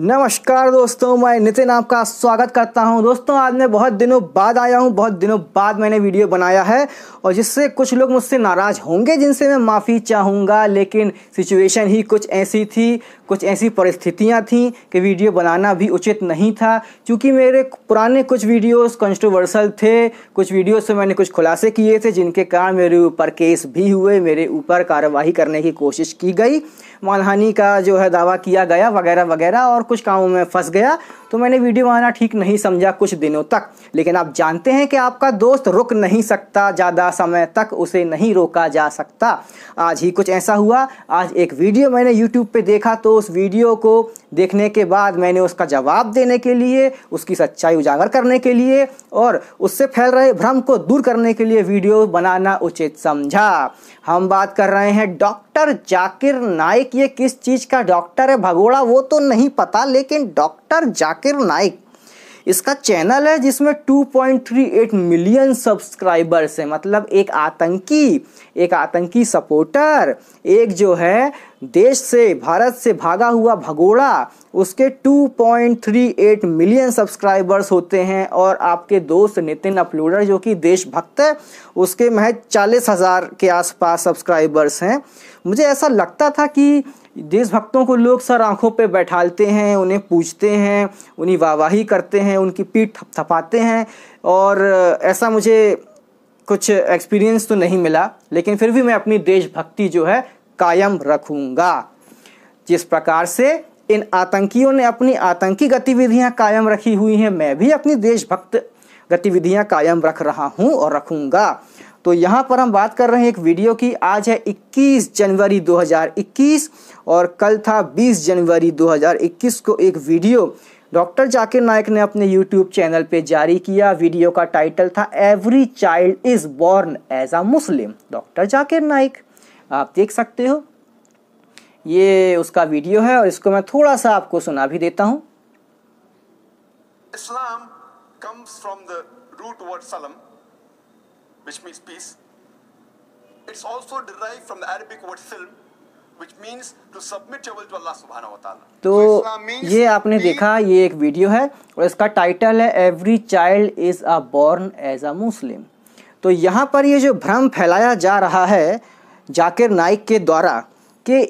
नमस्कार दोस्तों मैं नितिन आपका स्वागत करता हूं दोस्तों आज मैं बहुत दिनों बाद आया हूं बहुत दिनों बाद मैंने वीडियो बनाया है और जिससे कुछ लोग मुझसे नाराज़ होंगे जिनसे मैं माफ़ी चाहूँगा लेकिन सिचुएशन ही कुछ ऐसी थी कुछ ऐसी परिस्थितियाँ थीं कि वीडियो बनाना भी उचित नहीं था क्योंकि मेरे पुराने कुछ वीडियोज़ कॉन्ट्रोवर्सल थे कुछ वीडियोज़ से मैंने कुछ खुलासे किए थे जिनके कारण मेरे ऊपर केस भी हुए मेरे ऊपर कार्रवाई करने की कोशिश की गई मानहानि का जो है दावा किया गया वगैरह वगैरह और कुछ कामों में फंस गया तो मैंने वीडियो बनाना ठीक नहीं समझा कुछ दिनों तक लेकिन आप जानते हैं कि आपका दोस्त रुक नहीं सकता ज़्यादा समय तक उसे नहीं रोका जा सकता आज ही कुछ ऐसा हुआ आज एक वीडियो मैंने यूट्यूब पर देखा तो उस वीडियो को देखने के बाद मैंने उसका जवाब देने के लिए उसकी सच्चाई उजागर करने के लिए और उससे फैल रहे भ्रम को दूर करने के लिए वीडियो बनाना उचित समझा हम बात कर रहे हैं डॉक्टर जाकिर नाइक ये किस चीज़ का डॉक्टर है भगोड़ा वो तो नहीं पता लेकिन डॉक्टर जाकिर जाकिर नाइक इसका चैनल है जिसमें 2.38 मिलियन सब्सक्राइबर्स हैं मतलब एक आतंकी एक आतंकी सपोर्टर एक जो है देश से भारत से भागा हुआ भगोड़ा उसके 2.38 मिलियन सब्सक्राइबर्स होते हैं और आपके दोस्त नितिन अपलोडर जो कि देशभक्त है उसके महज चालीस हज़ार के आसपास सब्सक्राइबर्स हैं मुझे ऐसा लगता था कि देशभक्तों को लोग सर आंखों पे बैठालते हैं उन्हें पूछते हैं उन्हें वाहवाही करते हैं उनकी पीठ थपथपाते हैं और ऐसा मुझे कुछ एक्सपीरियंस तो नहीं मिला लेकिन फिर भी मैं अपनी देशभक्ति जो है कायम रखूँगा जिस प्रकार से इन आतंकियों ने अपनी आतंकी गतिविधियां कायम रखी हुई हैं मैं भी अपनी देशभक्त गतिविधियां कायम रख रहा हूं और रखूंगा तो यहाँ पर हम बात कर रहे हैं एक वीडियो की आज है 21 जनवरी 2021 और कल था 20 जनवरी 2021 को एक वीडियो डॉक्टर जाकिर नायक ने अपने यूट्यूब चैनल पे जारी किया वीडियो का टाइटल था every child is born as a Muslim doctor Zakir Naik आप देख सकते हो ये उसका वीडियो है और इसको मैं थोड़ा सा आपको सुना भी देता हूँ which means peace. It's also derived from the Arabic word silm, तो ये आपने देखा ये एक वीडियो है और इसका टाइटल है every child is a born as a Muslim तो यहाँ पर ये जो भ्रम फैलाया जा रहा है जाकिर नाइक के द्वारा कि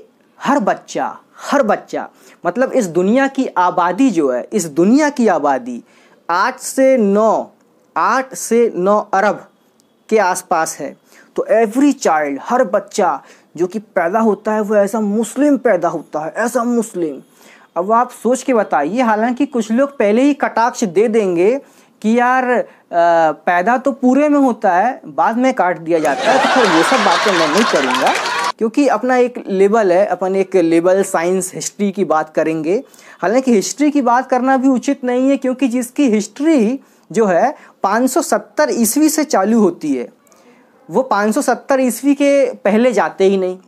हर बच्चा हर बच्चा मतलब इस दुनिया की आबादी जो है इस दुनिया की आबादी आठ से नौ आठ से नौ अरब के आसपास है तो एवरी चाइल्ड हर बच्चा जो कि पैदा होता है वो ऐसा मुस्लिम पैदा होता है ऐसा मुस्लिम अब आप सोच के बताइए हालांकि कुछ लोग पहले ही कटाक्ष दे देंगे कि यार आ, पैदा तो पूरे में होता है बाद में काट दिया जाता है तो फिर ये सब बातें मैं नहीं करूँगा क्योंकि अपना एक लेवल है अपन एक लेबल साइंस हिस्ट्री की बात करेंगे हालांकि हिस्ट्री की बात करना भी उचित नहीं है क्योंकि जिसकी हिस्ट्री जो है 570 ईस्वी से चालू होती है वो 570 ईस्वी के पहले जाते ही नहीं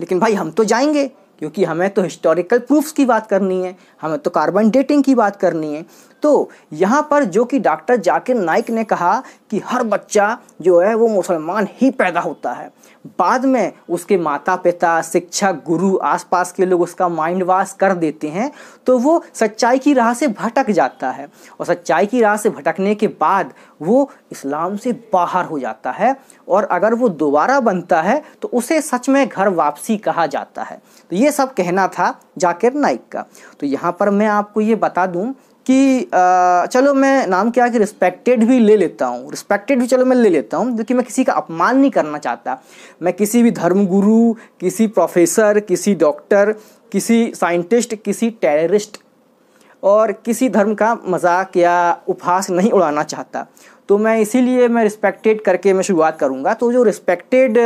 लेकिन भाई हम तो जाएंगे क्योंकि हमें तो हिस्टोरिकल प्रूफ्स की बात करनी है हमें तो कार्बन डेटिंग की बात करनी है तो यहाँ पर जो कि डॉक्टर जाकिर नाइक ने कहा कि हर बच्चा जो है वो मुसलमान ही पैदा होता है बाद में उसके माता पिता शिक्षक गुरु आसपास के लोग उसका माइंड वाश कर देते हैं तो वो सच्चाई की राह से भटक जाता है और सच्चाई की राह से भटकने के बाद वो इस्लाम से बाहर हो जाता है और अगर वो दोबारा बनता है तो उसे सच में घर वापसी कहा जाता है तो ये सब कहना था जाकिर नाइक का तो यहाँ पर मैं आपको ये बता दूँ कि चलो मैं नाम क्या कि रिस्पेक्टेड भी ले लेता हूँ रिस्पेक्टेड भी चलो मैं ले लेता हूँ क्योंकि मैं किसी का अपमान नहीं करना चाहता मैं किसी भी धर्मगुरु किसी प्रोफेसर किसी डॉक्टर किसी साइंटिस्ट किसी टेररिस्ट और किसी धर्म का मजाक या उपहास नहीं उड़ाना चाहता तो मैं इसीलिए मैं रिस्पेक्टेड करके मैं शुरुआत करूँगा तो जो रिस्पेक्टेड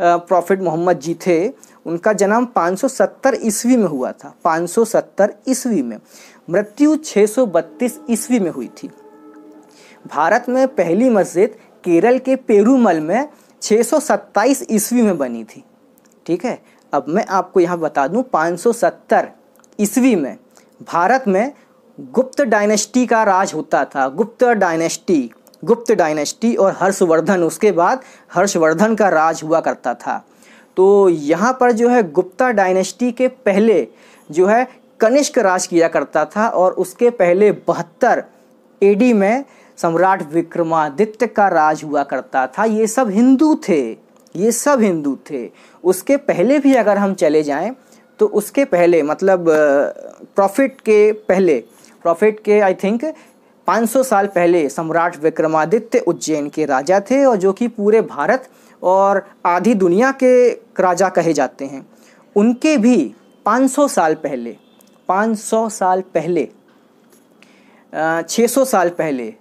प्रॉफिट मोहम्मद जी थे उनका जन्म 570 ईस्वी में हुआ था 570 ईस्वी में मृत्यु 632 ईस्वी में हुई थी भारत में पहली मस्जिद केरल के पेरूमल में 627 ईस्वी में बनी थी ठीक है अब मैं आपको यहाँ बता दूँ 570 ईस्वी में भारत में गुप्त डायनेस्टी का राज होता था गुप्त डायनेस्टी गुप्त डायनेस्टी और हर्षवर्धन उसके बाद हर्षवर्धन का राज हुआ करता था तो यहाँ पर जो है गुप्ता डायनेस्टी के पहले जो है कनिष्क राज किया करता था और उसके पहले बहत्तर एडी में सम्राट विक्रमादित्य का राज हुआ करता था ये सब हिंदू थे ये सब हिंदू थे उसके पहले भी अगर हम चले जाएं तो उसके पहले मतलब प्रॉफिट के पहले प्रॉफिट के आई थिंक 500 साल पहले सम्राट विक्रमादित्य उज्जैन के राजा थे और जो कि पूरे भारत और आधी दुनिया के राजा कहे जाते हैं उनके भी 500 साल पहले 500 साल पहले 600 साल पहले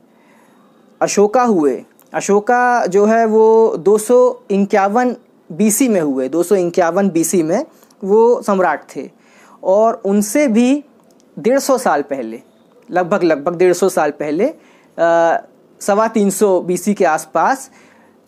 अशोका हुए अशोका जो है वो दो सौ इक्यावन बीसी में हुए दो सौ इक्यावन बीसी में वो सम्राट थे और उनसे भी डेढ़ सौ साल पहले लगभग लगभग डेढ़ सौ साल पहले सवा तीन सौ बीसी के आसपास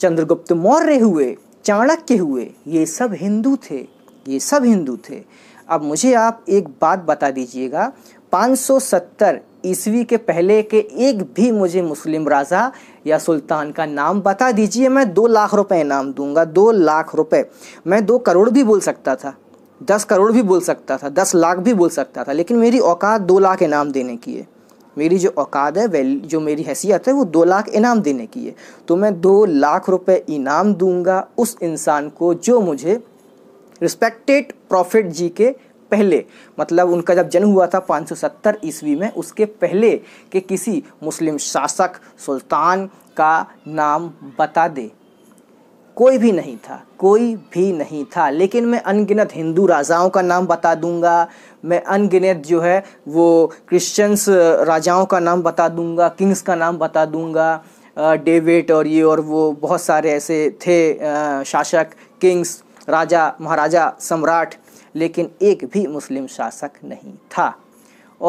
चंद्रगुप्त मौर्य हुए चाणक्य हुए ये सब हिंदू थे ये सब हिंदू थे अब मुझे आप एक बात बता दीजिएगा 570 ईस्वी के पहले के एक भी मुझे मुस्लिम राजा या सुल्तान का नाम बता दीजिए मैं दो लाख रुपए इनाम दूंगा दो लाख रुपए मैं दो करोड़ भी बोल सकता था दस करोड़ भी बोल सकता था दस लाख भी बोल सकता था लेकिन मेरी औकात दो लाख इनाम देने की है मेरी जो औकात है वैल जो मेरी हैसियत है वो दो लाख इनाम देने की है तो मैं दो लाख रुपए इनाम दूंगा उस इंसान को जो मुझे रिस्पेक्टेड प्रॉफिट जी के पहले मतलब उनका जब जन्म हुआ था 570 ईस्वी में उसके पहले के किसी मुस्लिम शासक सुल्तान का नाम बता दे कोई भी नहीं था कोई भी नहीं था लेकिन मैं अनगिनत हिंदू राजाओं का नाम बता दूंगा मैं अनगिनत जो है वो क्रिश्चियंस राजाओं का नाम बता दूंगा किंग्स का नाम बता दूंगा डेविड और ये और वो बहुत सारे ऐसे थे शासक किंग्स राजा महाराजा सम्राट लेकिन एक भी मुस्लिम शासक नहीं था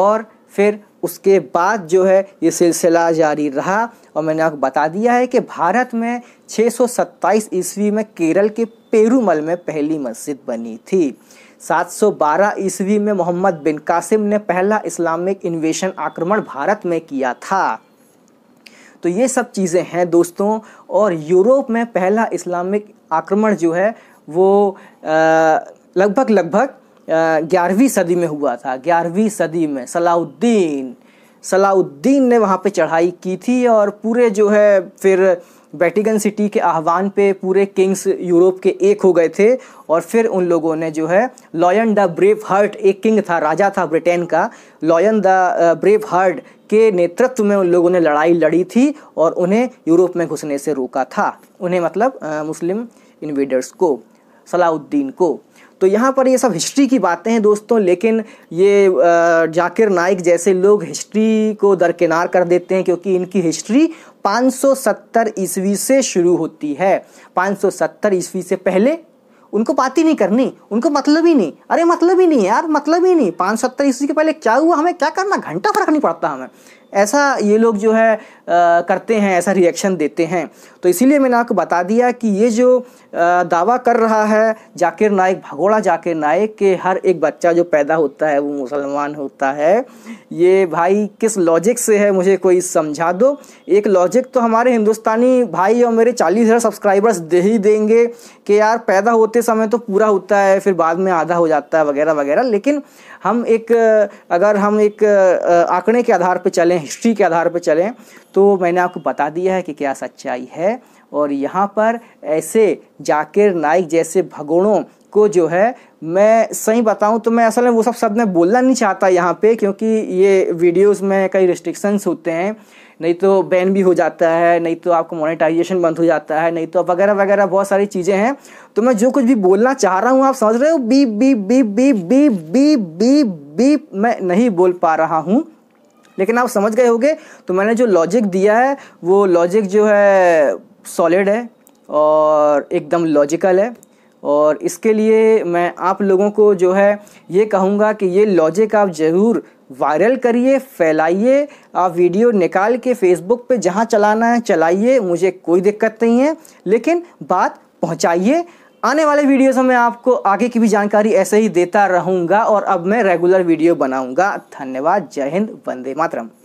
और फिर उसके बाद जो है ये सिलसिला जारी रहा और मैंने आपको बता दिया है कि भारत में 627 ईस्वी में केरल के पेरूमल में पहली मस्जिद बनी थी 712 ईस्वी में मोहम्मद बिन कासिम ने पहला इस्लामिक इन्वेशन आक्रमण भारत में किया था तो ये सब चीज़ें हैं दोस्तों और यूरोप में पहला इस्लामिक आक्रमण जो है वो लगभग लगभग ग्यारहवीं सदी में हुआ था ग्यारहवीं सदी में सलाउद्दीन सलाउद्दीन ने वहाँ पे चढ़ाई की थी और पूरे जो है फिर वेटिकन सिटी के आह्वान पे पूरे किंग्स यूरोप के एक हो गए थे और फिर उन लोगों ने जो है लॉयन द ब्रेव हर्ट एक किंग था राजा था ब्रिटेन का लॉयन द ब्रेव हर्ट के नेतृत्व में उन लोगों ने लड़ाई लड़ी थी और उन्हें यूरोप में घुसने से रोका था उन्हें मतलब आ, मुस्लिम इन्वेडर्स को सलाउद्दीन को तो यहाँ पर ये सब हिस्ट्री की बातें हैं दोस्तों लेकिन ये जाकिर नाइक जैसे लोग हिस्ट्री को दरकिनार कर देते हैं क्योंकि इनकी हिस्ट्री 570 ईस्वी से शुरू होती है 570 ईस्वी से पहले उनको बात ही नहीं करनी उनको मतलब ही नहीं अरे मतलब ही नहीं यार मतलब ही नहीं पाँच सत्तर ईस्वी के पहले क्या हुआ हमें क्या करना घंटा फर्क नहीं पड़ता हमें ऐसा ये लोग जो है आ, करते हैं ऐसा रिएक्शन देते हैं तो इसीलिए मैंने आपको बता दिया कि ये जो आ, दावा कर रहा है जाकिर नायक भगोड़ा जाकिर नायक के हर एक बच्चा जो पैदा होता है वो मुसलमान होता है ये भाई किस लॉजिक से है मुझे कोई समझा दो एक लॉजिक तो हमारे हिंदुस्तानी भाई और मेरे चालीस हज़ार सब्सक्राइबर्स दे ही देंगे कि यार पैदा होते समय तो पूरा होता है फिर बाद में आधा हो जाता है वगैरह वगैरह लेकिन हम एक अगर हम एक आंकड़े के आधार पर चलें चलें हिस्ट्री के आधार पर चलें तो मैंने आपको बता दिया है कि क्या सच्चाई है और यहाँ पर ऐसे जाकिर नाइक जैसे भगोड़ों को जो है मैं सही बताऊं तो मैं असल में वो सब शब्द मैं बोलना नहीं चाहता यहाँ पे क्योंकि ये वीडियोस में कई रिस्ट्रिक्शंस होते हैं नहीं तो बैन भी हो जाता है नहीं तो आपको मोनेटाइजेशन बंद हो जाता है नहीं तो वगैरह वगैरह बहुत सारी चीज़ें हैं तो मैं जो कुछ भी बोलना चाह रहा हूँ आप समझ रहे हो B B B B B B B मैं नहीं बोल पा रहा हूँ लेकिन आप समझ गए होगे तो मैंने जो लॉजिक दिया है वो लॉजिक जो है सॉलिड है और एकदम लॉजिकल है और इसके लिए मैं आप लोगों को जो है ये कहूँगा कि ये लॉजिक आप ज़रूर वायरल करिए फैलाइए आप वीडियो निकाल के फेसबुक पे जहाँ चलाना है चलाइए मुझे कोई दिक्कत नहीं है लेकिन बात पहुँचाइए आने वाले वीडियो से मैं आपको आगे की भी जानकारी ऐसे ही देता रहूँगा और अब मैं रेगुलर वीडियो बनाऊँगा धन्यवाद जय हिंद वंदे मातरम